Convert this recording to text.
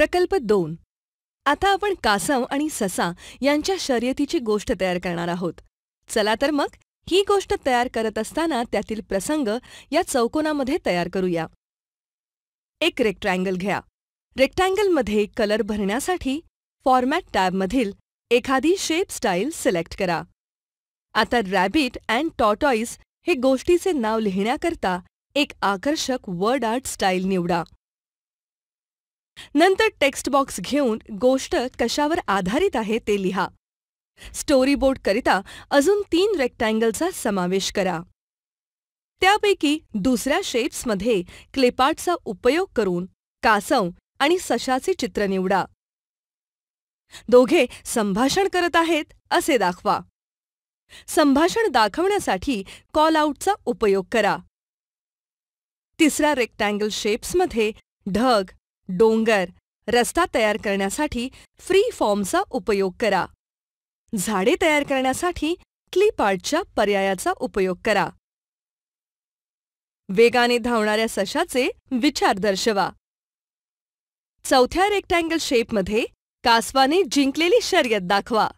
प्रकल्प दोन आता आपण कासव आणि ससा यांच्या शर्यतीची गोष्ट तयार करणार आहोत चला तर मग ही गोष्ट तयार करत असताना त्यातील प्रसंग या चौकोनामध्ये तयार करूया एक रेक्ट्रँगल घ्या रेक्टँगलमध्ये कलर भरण्यासाठी फॉर्मॅट टॅबमधील एखादी शेप स्टाईल सिलेक्ट करा आता रॅबिट अँड टॉटॉईस हे गोष्टीचे नाव लिहिण्याकरता एक आकर्षक वर्ड आर्ट स्टाईल निवडा नंतर टेक्स्ट बॉक्स घेऊन गोष्ट कशावर आधारित आहे ते लिहा स्टोरीबोर्डकरिता अजून तीन रेक्टँगलचा समावेश करा त्यापैकी दुसऱ्या शेप्समध्ये क्लेपार्टचा उपयोग करून कासव आणि सशाचे चित्र निवडा दोघे संभाषण करत आहेत असे दाखवा संभाषण दाखवण्यासाठी कॉल आऊटचा उपयोग करा तिसऱ्या रेक्टँगल शेप्समध्ये ढग डोंगर रस्ता तयार करण्यासाठी फ्री फॉर्मचा उपयोग करा झाडे तयार करण्यासाठी क्लिपार्टच्या पर्यायाचा उपयोग करा वेगाने धावणाऱ्या सशाचे विचार दर्शवा चौथ्या रेक्टँगल शेपमध्ये कासवाने जिंकलेली शर्यत दाखवा